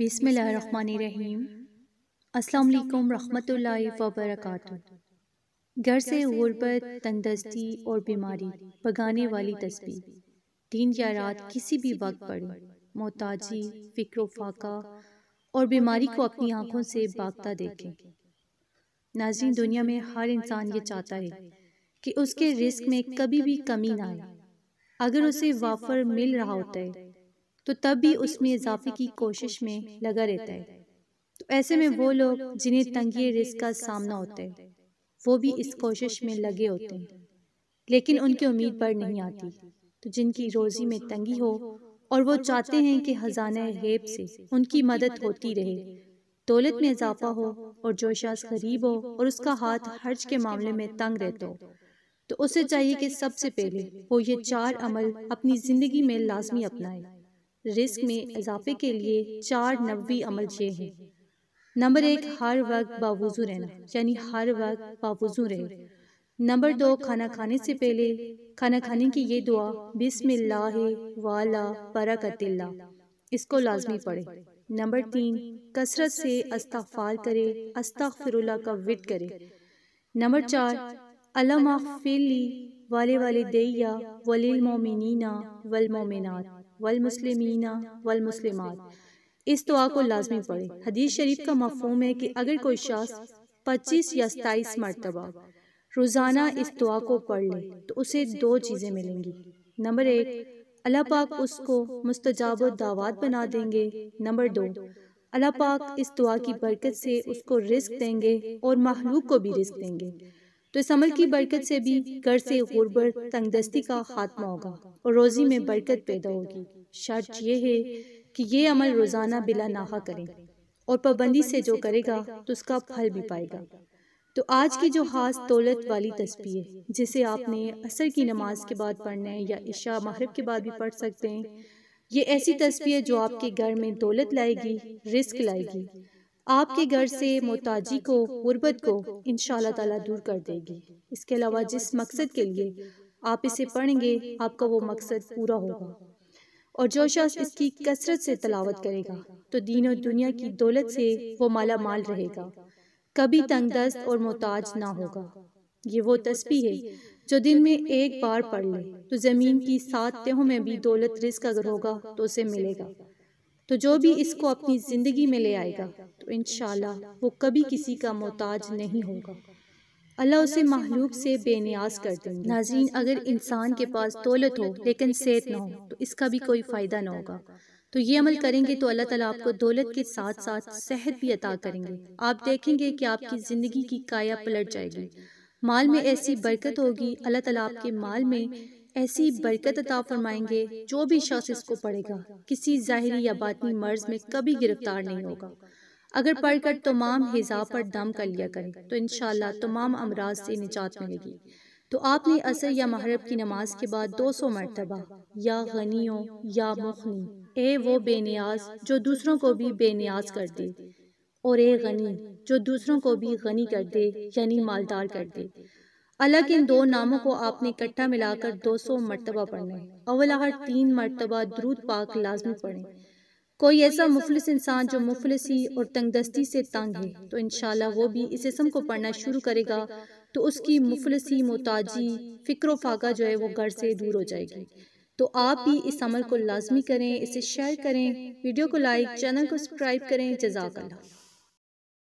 बिसमीम अस्सलाम रहमतुल्लाहि व घर से गुर्बत तंदरुस्ती और बीमारी भगाने वाली तस्वीर दिन या रात किसी भी वक्त पड़े मोहताजी फिक्र फाका और बीमारी को अपनी आंखों से भागता देखें नाजरीन दुनिया में हर इंसान ये चाहता है कि उसके रिस्क में कभी भी कमी ना आए अगर उसे वाफर मिल रहा होता है तो तब भी उसमें इजाफे की कोशिश में लगा रहता है तो ऐसे तो में वो लोग जिन्हें तंगी रिस्क का सामना होता है वो भी इस कोशिश में लगे होते हैं लेकिन उनकी उम्मीद बढ़ नहीं आती तो जिनकी रोज़ी में तंगी हो और वो चाहते हैं कि हजाना हेब से उनकी मदद होती रहे दौलत में इजाफा हो और जो शख्स गरीब हो और उसका हाथ हर्ज के मामले में तंग रहता हो तो, तो उसे चाहिए कि सबसे पहले वो ये चार अमल अपनी ज़िंदगी में लाजमी अपनाए रिस्क में इजाफे के लिए चार नबी अमल ये हैं नंबर एक हर वक्त बावजू रहना यानी हर वक्त बावजू रहे नंबर दो खाना खाने से पहले खाना खाने की ये दुआ बिस्मिल्लाह वाला बरकतिल्ला इसको लाजमी पढ़े नंबर तीन कसरत से अस्तफार करे अस्ता का विट करे नंबर चार अल्लाह फिली वाले वाले दैया वलील मोमिनीना वल मोमिनात वलमसलमिना इस दुआ को लाजमी पढ़े हदीस शरीफ का मफहम है कि अगर कोई शख्स पच्चीस या सताईस मरतबा रोज़ाना इस दुआ को पढ़ ले तो उसे दो चीज़ें मिलेंगी नंबर एक अल्लाह पाक उसको मुस्तजाब दावत बना देंगे नंबर दो अल्लाह पाक इस दुआ की बरकत से उसको रिस्क देंगे और महलूक को भी रिस्क देंगे तो इस अमल की बरकत से भी घर से गुरबत तंगदस्ती का खात्मा होगा और रोज़ी में बरकत पैदा होगी शर्त यह है कि ये अमल रोज़ाना बिला नाहा करें और पाबंदी से जो करेगा तो, तो उसका फल भी पाएगा तो, तो आज की जो खास दौलत वाली तस्वीर जिसे आपने असर की नमाज के बाद पढ़ना है या इशा महरब के बाद भी पढ़ सकते हैं ये ऐसी तस्वीर जो आपके घर में दौलत लाएगी रिस्क लाएगी आपके घर से मोहताजी को गुर्बत को इन ताला दूर कर देगी इसके अलावा जिस मकसद के लिए आप इसे पढ़ेंगे आपका वो मकसद पूरा होगा और जो शख्स इसकी कसरत से तलावत करेगा तो, तो दीन और दुनिया की दौलत से वो माला माल रहेगा कभी तंग दस्त और मोहताज ना होगा ये वो तस्वीर है जो दिन में एक बार पढ़ ले तो, तो ज़मीन की सात तहों में भी दौलत रिस्क अगर होगा तो उसे मिलेगा तो जो भी इसको अपनी ज़िंदगी में ले आएगा तो इन वो कभी किसी का मोहताज नहीं होगा अल्लाह उसे महलूक से बेनियाज कर देंगे नाजीन अगर इंसान के पास दौलत हो लेकिन सेहत ना हो तो इसका भी कोई फ़ायदा ना होगा तो ये अमल करेंगे तो अल्लाह ताला आपको दौलत के साथ साथ सेहत भी अता करेंगे आप देखेंगे कि आपकी ज़िंदगी की काया पलट जाएगी माल में ऐसी बरकत होगी अल्लाह ताला आपके माल में ऐसी बरकत अता फरमाएंगे जो भी शख्स इसको पढ़ेगा किसी ज़ाहरी या बातनी मर्ज में कभी गिरफ्तार नहीं होगा अगर पढ़कर तमाम हिजा पर दम कर लिया करें तो इन तमाम अमराज से निजात मिलेगी तो आपने असर या महरब की नमाज के बाद दो सौ मरतबा या गनियों या मुखनी ए वो बेनियाज जो दूसरों को भी बेनियाज कर दे और ए गनी जो दूसरों को भी गनी कर दे यानी मालदार कर दे अलग इन दो नामों को आपने इकट्ठा मिलाकर 200 मरतबा पढ़ना है अवलाहर तीन मरतबा द्रूद पाक लाजमी पढ़े कोई ऐसा मुफलिस इंसान जो मुफलसी और तंगदस्ती से तंग है तो, तो इन वो भी इस इसम को पढ़ना शुरू करेगा तो, तो उसकी मुफलसी मोताजी फ़िक्र फाका जो है वो घर से दूर हो जाएगी तो, तो आप भी इस अमल को लाजमी करें इसे शेयर करें वीडियो को लाइक चैनल को सब्सक्राइब करें जजाक